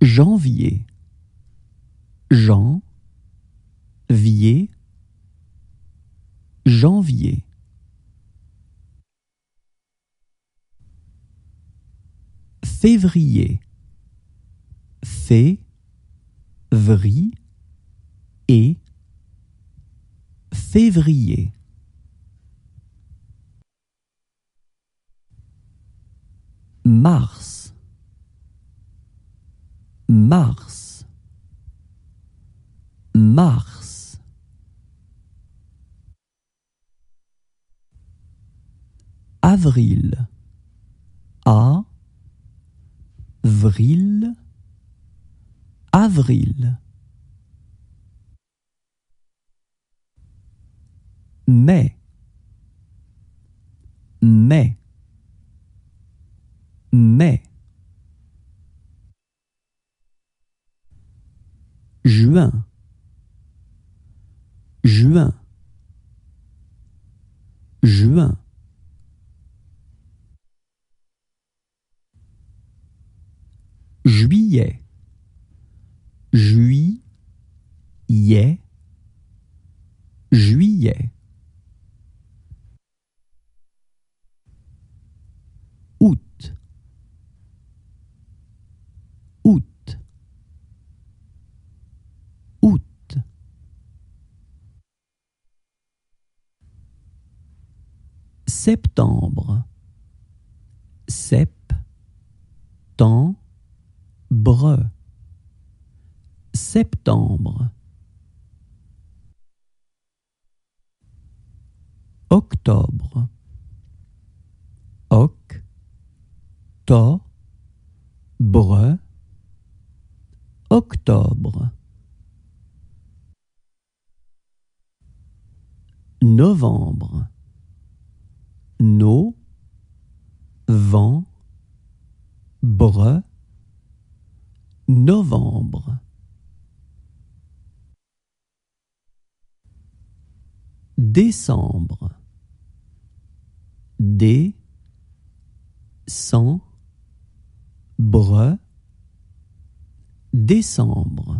Janvier. Jean. Vier. Janvier. Février. Fé. Et. Février. Mars. Mars Mars Avril A Avril Mai juin juin juin juillet juillet juillet septembre, septembre, septembre, octobre, octobre, octobre. novembre no, vent, bre, novembre. Décembre. des, cent, bre, décembre.